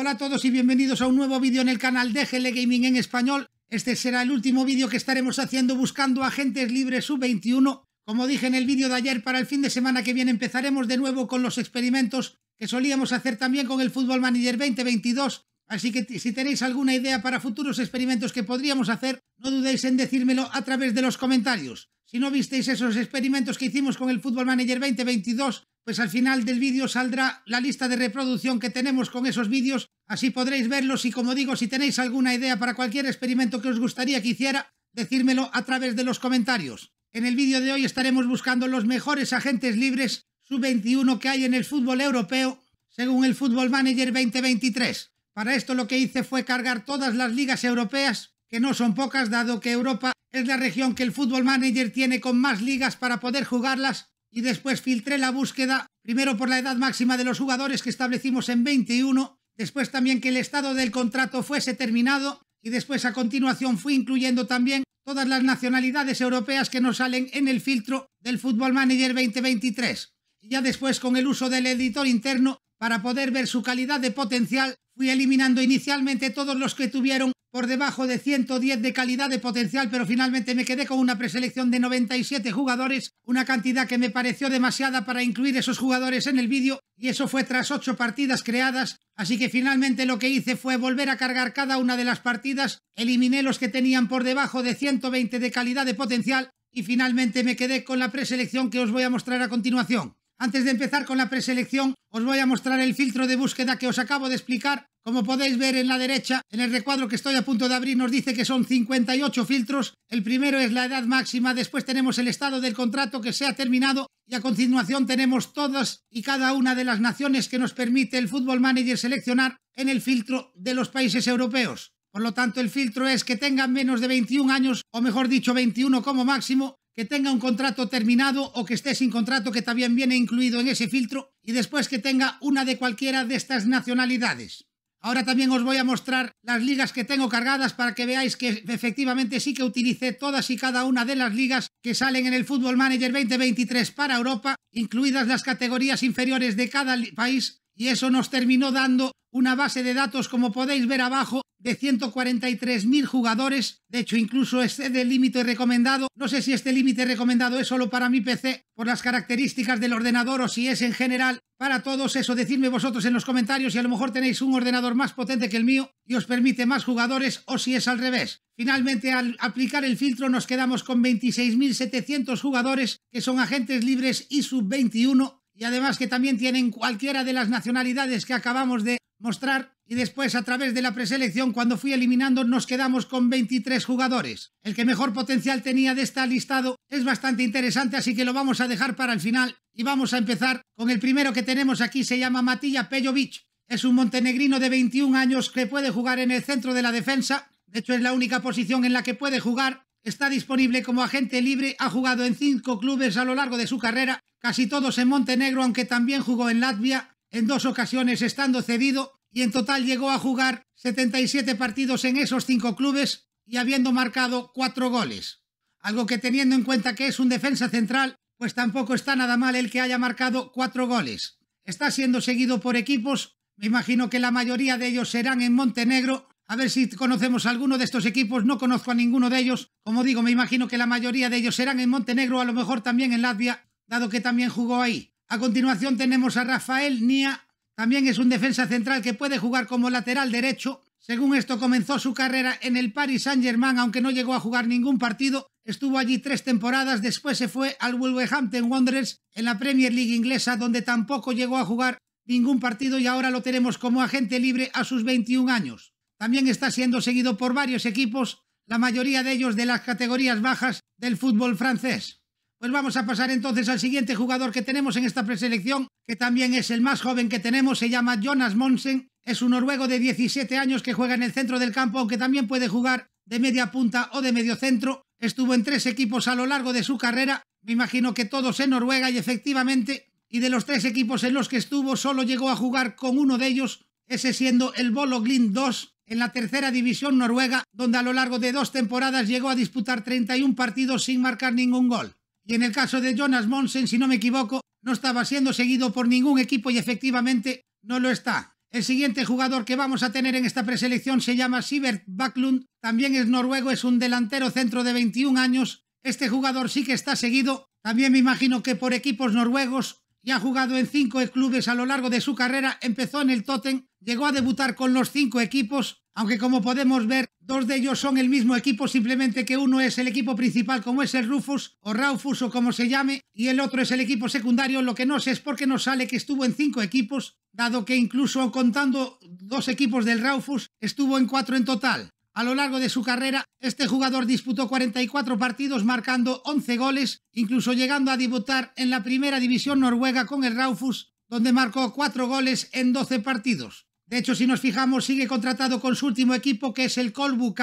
Hola a todos y bienvenidos a un nuevo vídeo en el canal de Gaming en español. Este será el último vídeo que estaremos haciendo buscando agentes libres sub-21. Como dije en el vídeo de ayer, para el fin de semana que viene empezaremos de nuevo con los experimentos que solíamos hacer también con el Football Manager 2022. Así que si tenéis alguna idea para futuros experimentos que podríamos hacer, no dudéis en decírmelo a través de los comentarios. Si no visteis esos experimentos que hicimos con el Football Manager 2022, pues al final del vídeo saldrá la lista de reproducción que tenemos con esos vídeos, así podréis verlos y como digo, si tenéis alguna idea para cualquier experimento que os gustaría que hiciera, decírmelo a través de los comentarios. En el vídeo de hoy estaremos buscando los mejores agentes libres sub-21 que hay en el fútbol europeo, según el Football Manager 2023. Para esto lo que hice fue cargar todas las ligas europeas, que no son pocas dado que Europa es la región que el Football Manager tiene con más ligas para poder jugarlas y después filtré la búsqueda primero por la edad máxima de los jugadores que establecimos en 21, después también que el estado del contrato fuese terminado y después a continuación fui incluyendo también todas las nacionalidades europeas que nos salen en el filtro del Football Manager 2023. Y ya después con el uso del editor interno para poder ver su calidad de potencial, fui eliminando inicialmente todos los que tuvieron por debajo de 110 de calidad de potencial, pero finalmente me quedé con una preselección de 97 jugadores, una cantidad que me pareció demasiada para incluir esos jugadores en el vídeo, y eso fue tras 8 partidas creadas, así que finalmente lo que hice fue volver a cargar cada una de las partidas, eliminé los que tenían por debajo de 120 de calidad de potencial, y finalmente me quedé con la preselección que os voy a mostrar a continuación. Antes de empezar con la preselección, os voy a mostrar el filtro de búsqueda que os acabo de explicar. Como podéis ver en la derecha, en el recuadro que estoy a punto de abrir nos dice que son 58 filtros. El primero es la edad máxima, después tenemos el estado del contrato que se ha terminado y a continuación tenemos todas y cada una de las naciones que nos permite el Football Manager seleccionar en el filtro de los países europeos. Por lo tanto, el filtro es que tengan menos de 21 años, o mejor dicho, 21 como máximo, que tenga un contrato terminado o que esté sin contrato que también viene incluido en ese filtro y después que tenga una de cualquiera de estas nacionalidades. Ahora también os voy a mostrar las ligas que tengo cargadas para que veáis que efectivamente sí que utilicé todas y cada una de las ligas que salen en el Football Manager 2023 para Europa, incluidas las categorías inferiores de cada país y eso nos terminó dando una base de datos, como podéis ver abajo, de 143.000 jugadores. De hecho, incluso excede el límite recomendado. No sé si este límite recomendado es solo para mi PC, por las características del ordenador, o si es en general para todos. Eso, decidme vosotros en los comentarios si a lo mejor tenéis un ordenador más potente que el mío y os permite más jugadores, o si es al revés. Finalmente, al aplicar el filtro, nos quedamos con 26.700 jugadores que son agentes libres y sub-21 y además que también tienen cualquiera de las nacionalidades que acabamos de mostrar y después a través de la preselección cuando fui eliminando nos quedamos con 23 jugadores. El que mejor potencial tenía de esta listado es bastante interesante así que lo vamos a dejar para el final y vamos a empezar con el primero que tenemos aquí se llama Matilla Pejovic. Es un montenegrino de 21 años que puede jugar en el centro de la defensa, de hecho es la única posición en la que puede jugar. Está disponible como agente libre, ha jugado en 5 clubes a lo largo de su carrera casi todos en Montenegro, aunque también jugó en Latvia en dos ocasiones estando cedido, y en total llegó a jugar 77 partidos en esos cinco clubes y habiendo marcado cuatro goles. Algo que teniendo en cuenta que es un defensa central, pues tampoco está nada mal el que haya marcado cuatro goles. Está siendo seguido por equipos, me imagino que la mayoría de ellos serán en Montenegro, a ver si conocemos alguno de estos equipos, no conozco a ninguno de ellos. Como digo, me imagino que la mayoría de ellos serán en Montenegro, a lo mejor también en Latvia, dado que también jugó ahí. A continuación tenemos a Rafael Nia, también es un defensa central que puede jugar como lateral derecho. Según esto comenzó su carrera en el Paris Saint-Germain, aunque no llegó a jugar ningún partido. Estuvo allí tres temporadas, después se fue al Wolverhampton Wanderers en la Premier League inglesa, donde tampoco llegó a jugar ningún partido y ahora lo tenemos como agente libre a sus 21 años. También está siendo seguido por varios equipos, la mayoría de ellos de las categorías bajas del fútbol francés. Pues vamos a pasar entonces al siguiente jugador que tenemos en esta preselección, que también es el más joven que tenemos, se llama Jonas Monsen, es un noruego de 17 años que juega en el centro del campo, aunque también puede jugar de media punta o de medio centro, estuvo en tres equipos a lo largo de su carrera, me imagino que todos en Noruega y efectivamente, y de los tres equipos en los que estuvo solo llegó a jugar con uno de ellos, ese siendo el Bolo Glin 2, en la tercera división noruega, donde a lo largo de dos temporadas llegó a disputar 31 partidos sin marcar ningún gol. Y en el caso de Jonas Monsen, si no me equivoco, no estaba siendo seguido por ningún equipo y efectivamente no lo está. El siguiente jugador que vamos a tener en esta preselección se llama Sivert Baklund, también es noruego, es un delantero centro de 21 años. Este jugador sí que está seguido, también me imagino que por equipos noruegos, y ha jugado en cinco clubes a lo largo de su carrera. Empezó en el Totten, llegó a debutar con los cinco equipos, aunque como podemos ver, dos de ellos son el mismo equipo, simplemente que uno es el equipo principal, como es el Rufus o Raufus o como se llame, y el otro es el equipo secundario. Lo que no sé es por qué no sale que estuvo en cinco equipos, dado que incluso contando dos equipos del Raufus, estuvo en cuatro en total. A lo largo de su carrera, este jugador disputó 44 partidos marcando 11 goles, incluso llegando a debutar en la primera división noruega con el Raufus, donde marcó 4 goles en 12 partidos. De hecho, si nos fijamos, sigue contratado con su último equipo, que es el Kolbu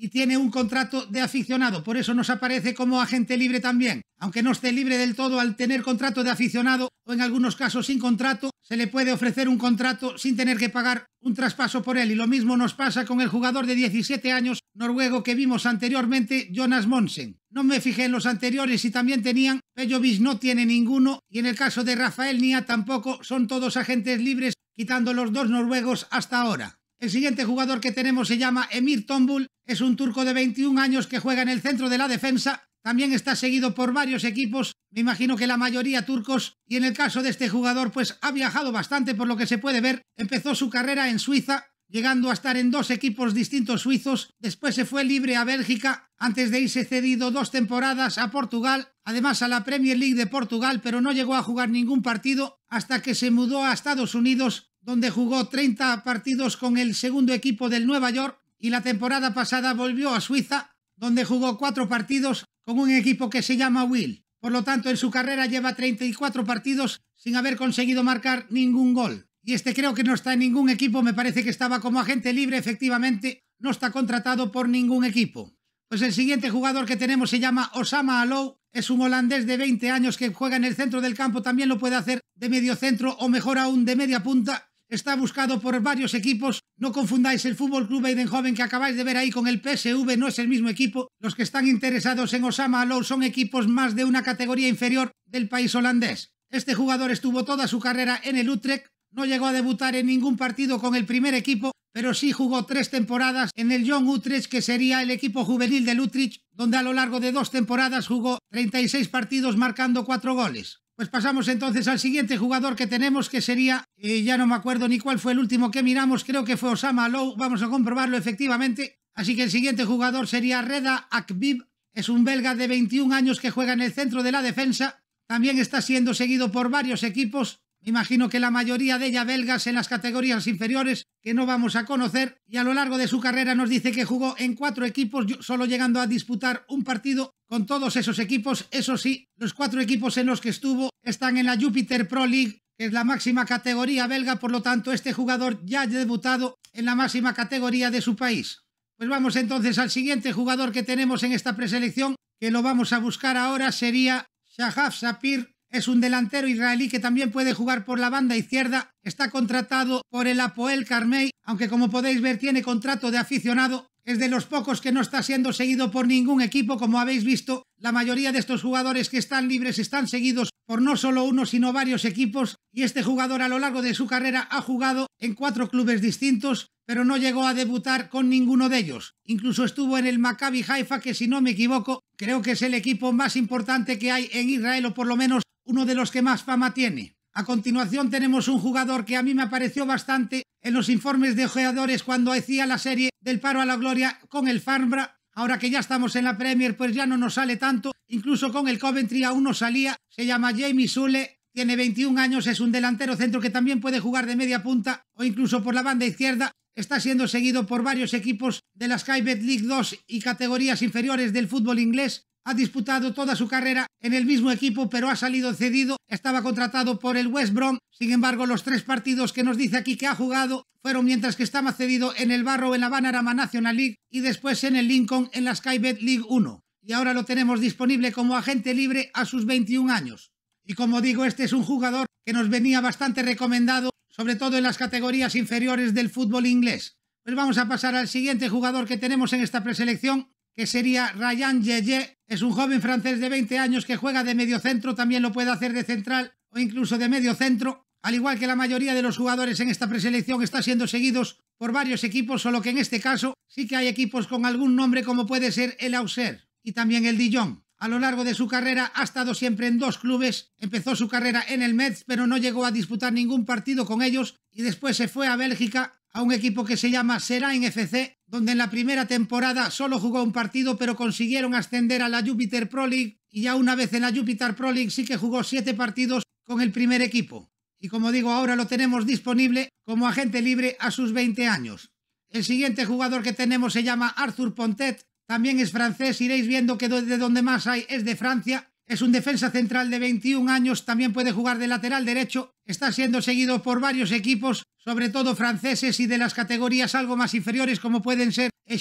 y tiene un contrato de aficionado, por eso nos aparece como agente libre también. Aunque no esté libre del todo al tener contrato de aficionado o en algunos casos sin contrato, se le puede ofrecer un contrato sin tener que pagar un traspaso por él y lo mismo nos pasa con el jugador de 17 años noruego que vimos anteriormente, Jonas Monsen. No me fijé en los anteriores si también tenían, Pejovic no tiene ninguno y en el caso de Rafael Nia tampoco, son todos agentes libres quitando los dos noruegos hasta ahora. El siguiente jugador que tenemos se llama Emir Tombul, es un turco de 21 años que juega en el centro de la defensa, también está seguido por varios equipos, me imagino que la mayoría turcos, y en el caso de este jugador pues ha viajado bastante por lo que se puede ver, empezó su carrera en Suiza, llegando a estar en dos equipos distintos suizos, después se fue libre a Bélgica, antes de irse cedido dos temporadas a Portugal, además a la Premier League de Portugal, pero no llegó a jugar ningún partido hasta que se mudó a Estados Unidos, donde jugó 30 partidos con el segundo equipo del Nueva York y la temporada pasada volvió a Suiza, donde jugó 4 partidos con un equipo que se llama Will. Por lo tanto, en su carrera lleva 34 partidos sin haber conseguido marcar ningún gol. Y este creo que no está en ningún equipo, me parece que estaba como agente libre, efectivamente, no está contratado por ningún equipo. Pues el siguiente jugador que tenemos se llama Osama Alou, es un holandés de 20 años que juega en el centro del campo, también lo puede hacer de medio centro o mejor aún de media punta está buscado por varios equipos. No confundáis el Fútbol Club joven que acabáis de ver ahí con el PSV, no es el mismo equipo. Los que están interesados en Osama Alou son equipos más de una categoría inferior del país holandés. Este jugador estuvo toda su carrera en el Utrecht, no llegó a debutar en ningún partido con el primer equipo, pero sí jugó tres temporadas en el John Utrecht, que sería el equipo juvenil del Utrecht, donde a lo largo de dos temporadas jugó 36 partidos marcando cuatro goles. Pues pasamos entonces al siguiente jugador que tenemos, que sería, eh, ya no me acuerdo ni cuál fue el último que miramos, creo que fue Osama Low, vamos a comprobarlo efectivamente. Así que el siguiente jugador sería Reda Akbib, es un belga de 21 años que juega en el centro de la defensa. También está siendo seguido por varios equipos. Me imagino que la mayoría de ella belgas en las categorías inferiores que no vamos a conocer y a lo largo de su carrera nos dice que jugó en cuatro equipos solo llegando a disputar un partido con todos esos equipos. Eso sí, los cuatro equipos en los que estuvo están en la Jupiter Pro League que es la máxima categoría belga, por lo tanto este jugador ya ha debutado en la máxima categoría de su país. Pues vamos entonces al siguiente jugador que tenemos en esta preselección, que lo vamos a buscar ahora, sería Shahaf Sapir es un delantero israelí que también puede jugar por la banda izquierda. Está contratado por el Apoel Carmey, aunque como podéis ver tiene contrato de aficionado. Es de los pocos que no está siendo seguido por ningún equipo, como habéis visto. La mayoría de estos jugadores que están libres están seguidos por no solo uno, sino varios equipos. Y este jugador a lo largo de su carrera ha jugado en cuatro clubes distintos, pero no llegó a debutar con ninguno de ellos. Incluso estuvo en el Maccabi Haifa, que si no me equivoco, creo que es el equipo más importante que hay en Israel, o por lo menos uno de los que más fama tiene. A continuación tenemos un jugador que a mí me apareció bastante en los informes de ojeadores cuando hacía la serie del paro a la gloria con el Farnbra. Ahora que ya estamos en la Premier, pues ya no nos sale tanto. Incluso con el Coventry aún no salía. Se llama Jamie Sule tiene 21 años, es un delantero centro que también puede jugar de media punta o incluso por la banda izquierda. Está siendo seguido por varios equipos de la Skybet League 2 y categorías inferiores del fútbol inglés. Ha disputado toda su carrera en el mismo equipo, pero ha salido cedido. Estaba contratado por el West Brom. Sin embargo, los tres partidos que nos dice aquí que ha jugado fueron mientras que estaba cedido en el Barrow en la Banarama National League y después en el Lincoln en la Skybet League 1. Y ahora lo tenemos disponible como agente libre a sus 21 años. Y como digo, este es un jugador que nos venía bastante recomendado, sobre todo en las categorías inferiores del fútbol inglés. Pues vamos a pasar al siguiente jugador que tenemos en esta preselección, que sería Ryan Yeye. Es un joven francés de 20 años que juega de medio centro, también lo puede hacer de central o incluso de medio centro. Al igual que la mayoría de los jugadores en esta preselección está siendo seguidos por varios equipos, solo que en este caso sí que hay equipos con algún nombre como puede ser el Auxerre y también el Dijon. A lo largo de su carrera ha estado siempre en dos clubes, empezó su carrera en el Metz pero no llegó a disputar ningún partido con ellos y después se fue a Bélgica a un equipo que se llama Serain FC, donde en la primera temporada solo jugó un partido pero consiguieron ascender a la Jupiter Pro League y ya una vez en la Jupiter Pro League sí que jugó siete partidos con el primer equipo. Y como digo, ahora lo tenemos disponible como agente libre a sus 20 años. El siguiente jugador que tenemos se llama Arthur Pontet, también es francés, iréis viendo que de donde más hay es de Francia. Es un defensa central de 21 años, también puede jugar de lateral derecho. Está siendo seguido por varios equipos, sobre todo franceses y de las categorías algo más inferiores como pueden ser el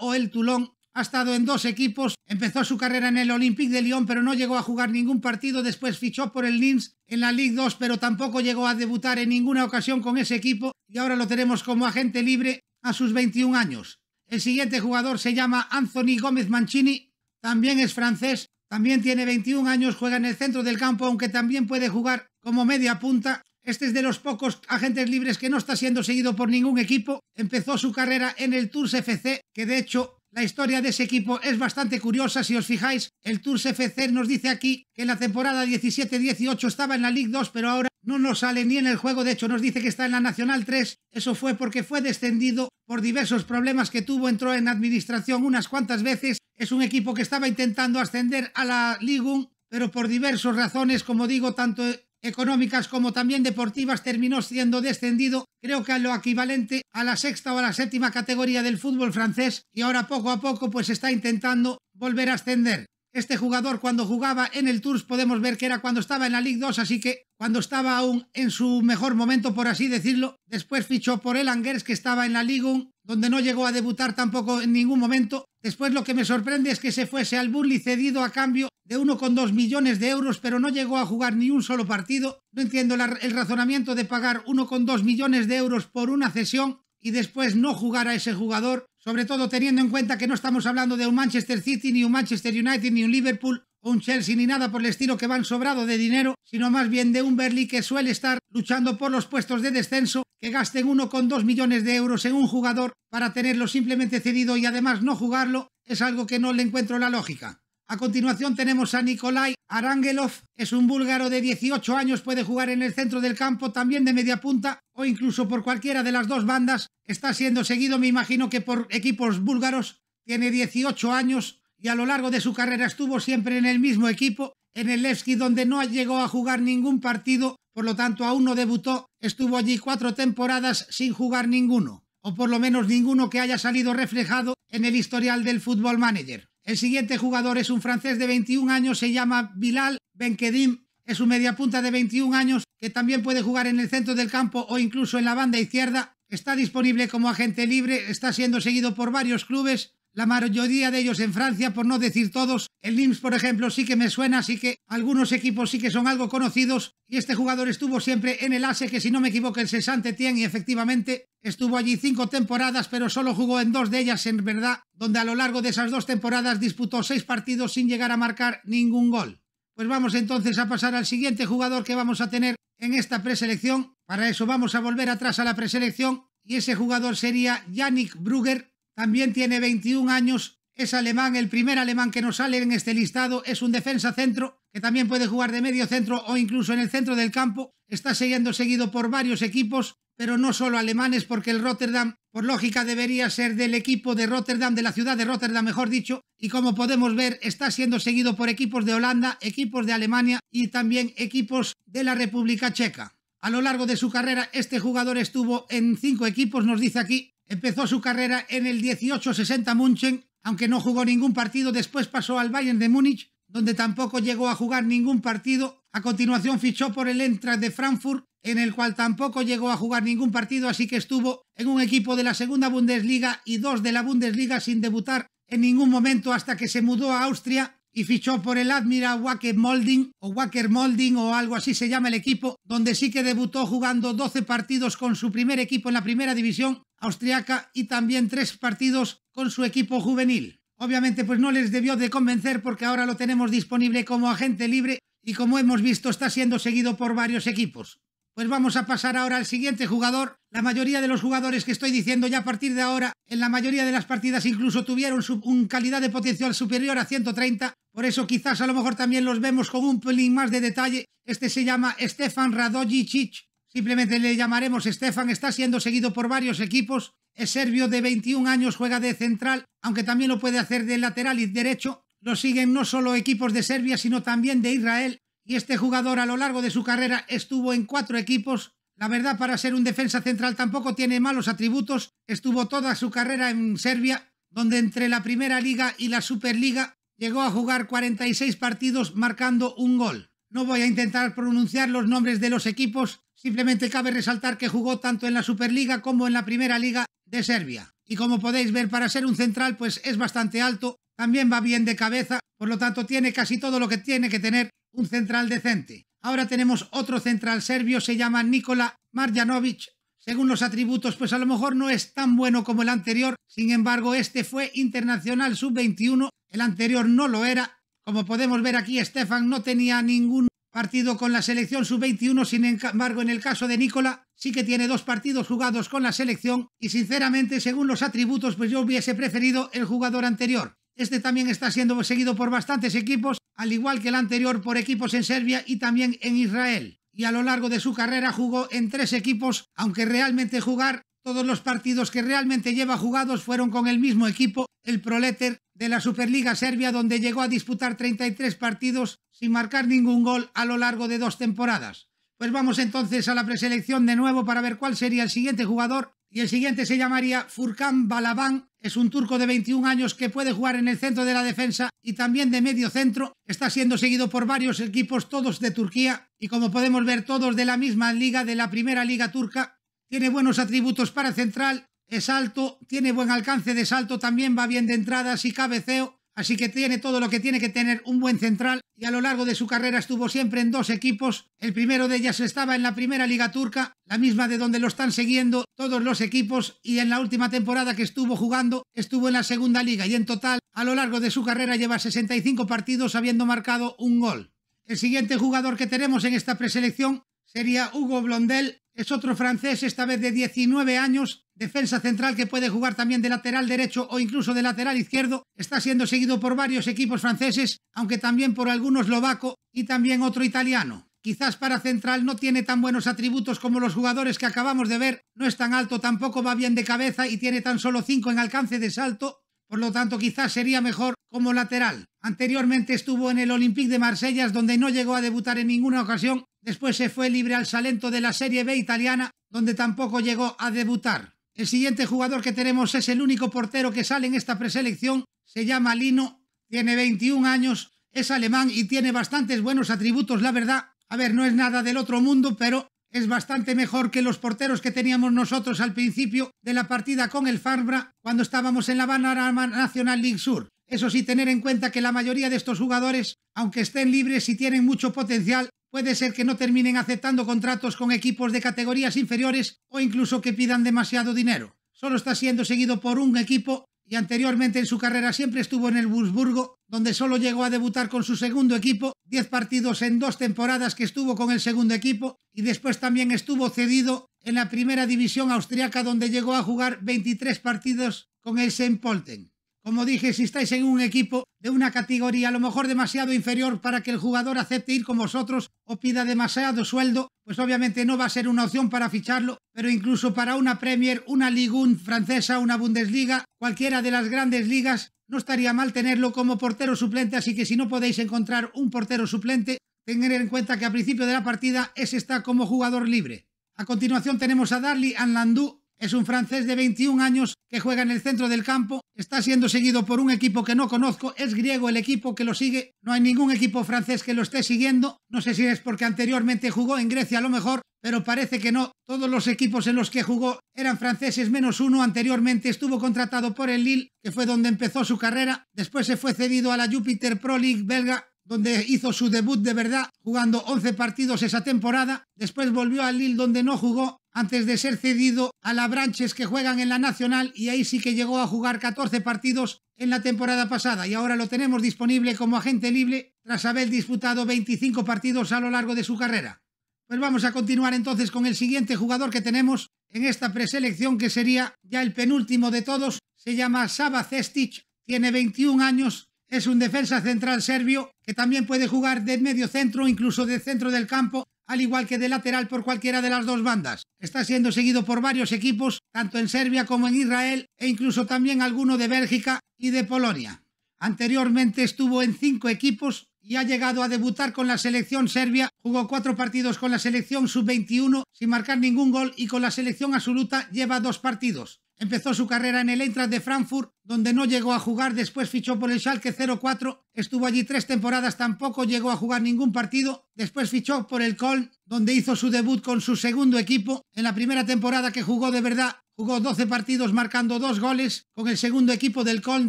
o el Toulon. Ha estado en dos equipos, empezó su carrera en el Olympique de Lyon pero no llegó a jugar ningún partido, después fichó por el Linz en la Ligue 2 pero tampoco llegó a debutar en ninguna ocasión con ese equipo y ahora lo tenemos como agente libre a sus 21 años. El siguiente jugador se llama Anthony Gómez Mancini, también es francés, también tiene 21 años, juega en el centro del campo, aunque también puede jugar como media punta. Este es de los pocos agentes libres que no está siendo seguido por ningún equipo. Empezó su carrera en el Tours FC, que de hecho la historia de ese equipo es bastante curiosa si os fijáis. El Tours FC nos dice aquí que en la temporada 17-18 estaba en la Ligue 2, pero ahora no nos sale ni en el juego, de hecho nos dice que está en la Nacional 3. Eso fue porque fue descendido por diversos problemas que tuvo, entró en administración unas cuantas veces. Es un equipo que estaba intentando ascender a la Ligue un, pero por diversas razones, como digo, tanto económicas como también deportivas, terminó siendo descendido, creo que a lo equivalente a la sexta o a la séptima categoría del fútbol francés y ahora poco a poco pues está intentando volver a ascender. Este jugador cuando jugaba en el Tours podemos ver que era cuando estaba en la Ligue 2, así que cuando estaba aún en su mejor momento, por así decirlo. Después fichó por el Angers que estaba en la Ligue 1, donde no llegó a debutar tampoco en ningún momento. Después lo que me sorprende es que se fuese al Burley cedido a cambio de 1,2 millones de euros, pero no llegó a jugar ni un solo partido. No entiendo el razonamiento de pagar 1,2 millones de euros por una cesión y después no jugar a ese jugador sobre todo teniendo en cuenta que no estamos hablando de un Manchester City, ni un Manchester United, ni un Liverpool, o un Chelsea, ni nada por el estilo que van sobrado de dinero, sino más bien de un Berlín que suele estar luchando por los puestos de descenso, que gasten uno con dos millones de euros en un jugador para tenerlo simplemente cedido y además no jugarlo, es algo que no le encuentro la lógica. A continuación tenemos a Nikolai Arangelov, es un búlgaro de 18 años, puede jugar en el centro del campo, también de media punta o incluso por cualquiera de las dos bandas. Está siendo seguido, me imagino que por equipos búlgaros. Tiene 18 años y a lo largo de su carrera estuvo siempre en el mismo equipo, en el Levski, donde no llegó a jugar ningún partido, por lo tanto aún no debutó. Estuvo allí cuatro temporadas sin jugar ninguno, o por lo menos ninguno que haya salido reflejado en el historial del Fútbol Manager. El siguiente jugador es un francés de 21 años, se llama Bilal Benkedim. Es un mediapunta de 21 años que también puede jugar en el centro del campo o incluso en la banda izquierda. Está disponible como agente libre, está siendo seguido por varios clubes la mayoría de ellos en Francia, por no decir todos. El Nims, por ejemplo, sí que me suena, Así que algunos equipos sí que son algo conocidos. Y este jugador estuvo siempre en el ASE, que si no me equivoco el Saint-Étienne, y efectivamente estuvo allí cinco temporadas, pero solo jugó en dos de ellas, en verdad, donde a lo largo de esas dos temporadas disputó seis partidos sin llegar a marcar ningún gol. Pues vamos entonces a pasar al siguiente jugador que vamos a tener en esta preselección. Para eso vamos a volver atrás a la preselección y ese jugador sería Yannick Brugger, también tiene 21 años, es alemán, el primer alemán que nos sale en este listado es un defensa centro que también puede jugar de medio centro o incluso en el centro del campo. Está siendo seguido por varios equipos, pero no solo alemanes, porque el Rotterdam, por lógica, debería ser del equipo de Rotterdam, de la ciudad de Rotterdam, mejor dicho. Y como podemos ver, está siendo seguido por equipos de Holanda, equipos de Alemania y también equipos de la República Checa. A lo largo de su carrera, este jugador estuvo en cinco equipos, nos dice aquí, Empezó su carrera en el 1860 München, aunque no jugó ningún partido, después pasó al Bayern de Múnich, donde tampoco llegó a jugar ningún partido. A continuación fichó por el Eintracht de Frankfurt, en el cual tampoco llegó a jugar ningún partido, así que estuvo en un equipo de la segunda Bundesliga y dos de la Bundesliga sin debutar en ningún momento hasta que se mudó a Austria y fichó por el Admira Wacker Molding o Wacker Molding o algo así se llama el equipo, donde sí que debutó jugando 12 partidos con su primer equipo en la primera división austriaca y también tres partidos con su equipo juvenil. Obviamente pues no les debió de convencer porque ahora lo tenemos disponible como agente libre y como hemos visto está siendo seguido por varios equipos. Pues vamos a pasar ahora al siguiente jugador. La mayoría de los jugadores que estoy diciendo ya a partir de ahora, en la mayoría de las partidas incluso tuvieron un calidad de potencial superior a 130, por eso quizás a lo mejor también los vemos con un pelín más de detalle. Este se llama Stefan Radojicic, Simplemente le llamaremos Stefan, está siendo seguido por varios equipos. Es serbio de 21 años, juega de central, aunque también lo puede hacer de lateral y derecho. Lo siguen no solo equipos de Serbia, sino también de Israel. Y este jugador a lo largo de su carrera estuvo en cuatro equipos. La verdad, para ser un defensa central tampoco tiene malos atributos. Estuvo toda su carrera en Serbia, donde entre la Primera Liga y la Superliga llegó a jugar 46 partidos marcando un gol. No voy a intentar pronunciar los nombres de los equipos, Simplemente cabe resaltar que jugó tanto en la Superliga como en la Primera Liga de Serbia. Y como podéis ver, para ser un central, pues es bastante alto, también va bien de cabeza, por lo tanto tiene casi todo lo que tiene que tener un central decente. Ahora tenemos otro central serbio, se llama Nikola Marjanovic. Según los atributos, pues a lo mejor no es tan bueno como el anterior, sin embargo, este fue internacional sub-21, el anterior no lo era. Como podemos ver aquí, Stefan no tenía ningún partido con la selección sub-21, sin embargo en el caso de Nicola sí que tiene dos partidos jugados con la selección y sinceramente según los atributos pues yo hubiese preferido el jugador anterior. Este también está siendo seguido por bastantes equipos, al igual que el anterior por equipos en Serbia y también en Israel. Y a lo largo de su carrera jugó en tres equipos, aunque realmente jugar todos los partidos que realmente lleva jugados fueron con el mismo equipo, el Proleter de la Superliga Serbia, donde llegó a disputar 33 partidos sin marcar ningún gol a lo largo de dos temporadas. Pues vamos entonces a la preselección de nuevo para ver cuál sería el siguiente jugador. Y el siguiente se llamaría Furkan Balaban. Es un turco de 21 años que puede jugar en el centro de la defensa y también de medio centro. Está siendo seguido por varios equipos, todos de Turquía. Y como podemos ver, todos de la misma liga, de la primera liga turca tiene buenos atributos para central, es alto, tiene buen alcance de salto, también va bien de entradas y cabeceo, así que tiene todo lo que tiene que tener un buen central y a lo largo de su carrera estuvo siempre en dos equipos, el primero de ellas estaba en la primera liga turca, la misma de donde lo están siguiendo todos los equipos y en la última temporada que estuvo jugando estuvo en la segunda liga y en total a lo largo de su carrera lleva 65 partidos habiendo marcado un gol. El siguiente jugador que tenemos en esta preselección sería Hugo Blondel, es otro francés, esta vez de 19 años, defensa central que puede jugar también de lateral derecho o incluso de lateral izquierdo. Está siendo seguido por varios equipos franceses, aunque también por algunos eslovaco y también otro italiano. Quizás para central no tiene tan buenos atributos como los jugadores que acabamos de ver, no es tan alto, tampoco va bien de cabeza y tiene tan solo 5 en alcance de salto, por lo tanto quizás sería mejor como lateral. Anteriormente estuvo en el Olympique de Marsella, donde no llegó a debutar en ninguna ocasión Después se fue libre al Salento de la Serie B italiana, donde tampoco llegó a debutar. El siguiente jugador que tenemos es el único portero que sale en esta preselección. Se llama Lino, tiene 21 años, es alemán y tiene bastantes buenos atributos, la verdad. A ver, no es nada del otro mundo, pero es bastante mejor que los porteros que teníamos nosotros al principio de la partida con el Farbra cuando estábamos en la Banarama Nacional League Sur. Eso sí, tener en cuenta que la mayoría de estos jugadores, aunque estén libres y tienen mucho potencial, Puede ser que no terminen aceptando contratos con equipos de categorías inferiores o incluso que pidan demasiado dinero. Solo está siendo seguido por un equipo y anteriormente en su carrera siempre estuvo en el Wolfsburgo, donde solo llegó a debutar con su segundo equipo, 10 partidos en dos temporadas que estuvo con el segundo equipo y después también estuvo cedido en la primera división austriaca donde llegó a jugar 23 partidos con el St. Polten. Como dije, si estáis en un equipo de una categoría a lo mejor demasiado inferior para que el jugador acepte ir con vosotros o pida demasiado sueldo, pues obviamente no va a ser una opción para ficharlo, pero incluso para una Premier, una Ligue 1 francesa, una Bundesliga, cualquiera de las grandes ligas, no estaría mal tenerlo como portero suplente, así que si no podéis encontrar un portero suplente, tened en cuenta que a principio de la partida ese está como jugador libre. A continuación tenemos a Darly Anlandou. Es un francés de 21 años que juega en el centro del campo, está siendo seguido por un equipo que no conozco, es griego el equipo que lo sigue, no hay ningún equipo francés que lo esté siguiendo, no sé si es porque anteriormente jugó en Grecia a lo mejor, pero parece que no, todos los equipos en los que jugó eran franceses menos uno, anteriormente estuvo contratado por el Lille, que fue donde empezó su carrera, después se fue cedido a la Jupiter Pro League belga donde hizo su debut de verdad, jugando 11 partidos esa temporada. Después volvió al Lille, donde no jugó, antes de ser cedido a la Branches que juegan en la Nacional y ahí sí que llegó a jugar 14 partidos en la temporada pasada y ahora lo tenemos disponible como agente libre tras haber disputado 25 partidos a lo largo de su carrera. Pues vamos a continuar entonces con el siguiente jugador que tenemos en esta preselección que sería ya el penúltimo de todos, se llama Saba Cestic, tiene 21 años, es un defensa central serbio que también puede jugar de medio centro, incluso de centro del campo al igual que de lateral por cualquiera de las dos bandas. Está siendo seguido por varios equipos, tanto en Serbia como en Israel e incluso también alguno de Bélgica y de Polonia. Anteriormente estuvo en cinco equipos y ha llegado a debutar con la selección serbia. Jugó cuatro partidos con la selección sub-21 sin marcar ningún gol y con la selección absoluta lleva dos partidos. Empezó su carrera en el Eintracht de Frankfurt, donde no llegó a jugar, después fichó por el Schalke 04, estuvo allí tres temporadas, tampoco llegó a jugar ningún partido, después fichó por el Köln, donde hizo su debut con su segundo equipo. En la primera temporada que jugó de verdad, Jugó 12 partidos marcando dos goles con el segundo equipo del Köln.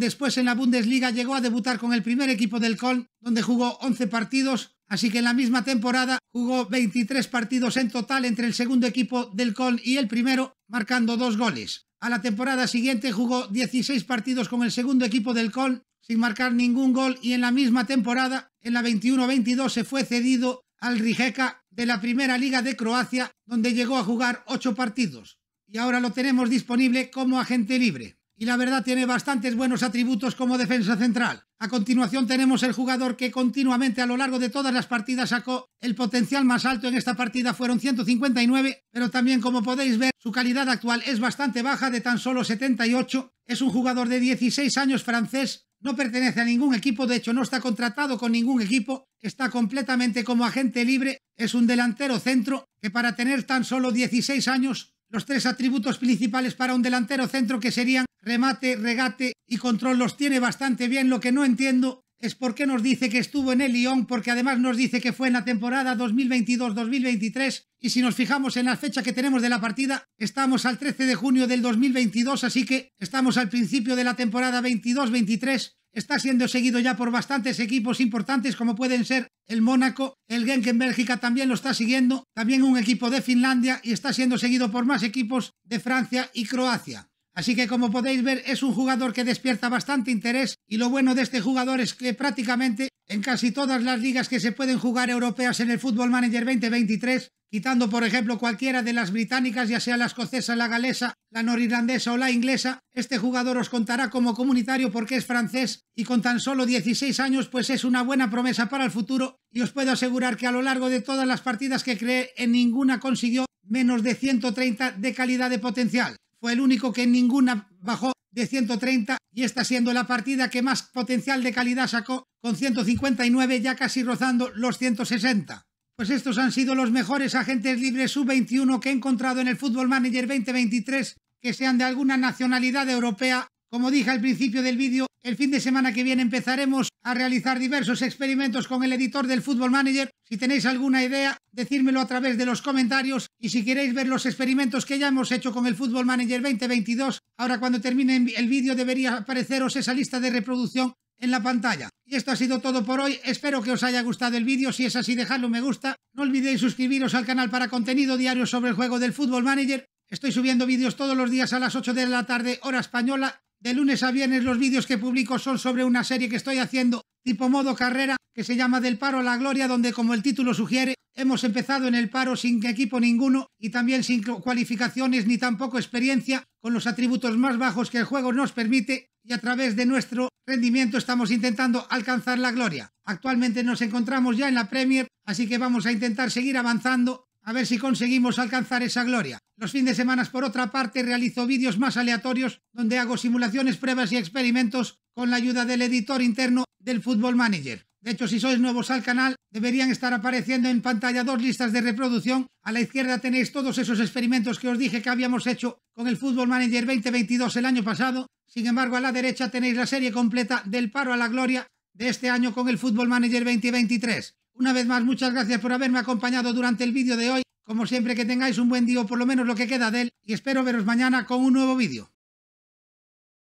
Después en la Bundesliga llegó a debutar con el primer equipo del Köln, donde jugó 11 partidos. Así que en la misma temporada jugó 23 partidos en total entre el segundo equipo del Köln y el primero, marcando dos goles. A la temporada siguiente jugó 16 partidos con el segundo equipo del Köln sin marcar ningún gol y en la misma temporada, en la 21-22, se fue cedido al Rijeka de la Primera Liga de Croacia, donde llegó a jugar 8 partidos y ahora lo tenemos disponible como agente libre. Y la verdad tiene bastantes buenos atributos como defensa central. A continuación tenemos el jugador que continuamente a lo largo de todas las partidas sacó el potencial más alto en esta partida fueron 159, pero también como podéis ver su calidad actual es bastante baja de tan solo 78. Es un jugador de 16 años francés, no pertenece a ningún equipo, de hecho no está contratado con ningún equipo, está completamente como agente libre, es un delantero centro que para tener tan solo 16 años los tres atributos principales para un delantero centro que serían remate, regate y control los tiene bastante bien. Lo que no entiendo es por qué nos dice que estuvo en el Lyon, porque además nos dice que fue en la temporada 2022-2023 y si nos fijamos en la fecha que tenemos de la partida, estamos al 13 de junio del 2022, así que estamos al principio de la temporada 22-23 está siendo seguido ya por bastantes equipos importantes como pueden ser el Mónaco, el Genk en Bélgica también lo está siguiendo, también un equipo de Finlandia y está siendo seguido por más equipos de Francia y Croacia. Así que como podéis ver es un jugador que despierta bastante interés y lo bueno de este jugador es que prácticamente en casi todas las ligas que se pueden jugar europeas en el Fútbol Manager 2023 quitando por ejemplo cualquiera de las británicas, ya sea la escocesa, la galesa, la norirlandesa o la inglesa, este jugador os contará como comunitario porque es francés y con tan solo 16 años pues es una buena promesa para el futuro y os puedo asegurar que a lo largo de todas las partidas que creé en ninguna consiguió menos de 130 de calidad de potencial. Fue el único que en ninguna bajó de 130 y está siendo la partida que más potencial de calidad sacó con 159 ya casi rozando los 160. Pues estos han sido los mejores agentes libres sub-21 que he encontrado en el Football Manager 2023 que sean de alguna nacionalidad europea. Como dije al principio del vídeo, el fin de semana que viene empezaremos a realizar diversos experimentos con el editor del Football Manager. Si tenéis alguna idea, decírmelo a través de los comentarios. Y si queréis ver los experimentos que ya hemos hecho con el Football Manager 2022, ahora cuando termine el vídeo debería apareceros esa lista de reproducción en la pantalla. Y esto ha sido todo por hoy, espero que os haya gustado el vídeo, si es así dejadle un me gusta, no olvidéis suscribiros al canal para contenido diario sobre el juego del Fútbol Manager, estoy subiendo vídeos todos los días a las 8 de la tarde hora española, de lunes a viernes los vídeos que publico son sobre una serie que estoy haciendo tipo modo carrera que se llama Del paro a la gloria donde como el título sugiere hemos empezado en el paro sin equipo ninguno y también sin cualificaciones ni tampoco experiencia con los atributos más bajos que el juego nos permite y a través de nuestro rendimiento estamos intentando alcanzar la gloria. Actualmente nos encontramos ya en la Premier, así que vamos a intentar seguir avanzando a ver si conseguimos alcanzar esa gloria. Los fines de semana, por otra parte, realizo vídeos más aleatorios donde hago simulaciones, pruebas y experimentos con la ayuda del editor interno del Football Manager. De hecho, si sois nuevos al canal, deberían estar apareciendo en pantalla dos listas de reproducción. A la izquierda tenéis todos esos experimentos que os dije que habíamos hecho con el Football Manager 2022 el año pasado sin embargo, a la derecha tenéis la serie completa del paro a la gloria de este año con el Football Manager 2023. Una vez más, muchas gracias por haberme acompañado durante el vídeo de hoy. Como siempre, que tengáis un buen día o por lo menos lo que queda de él y espero veros mañana con un nuevo vídeo.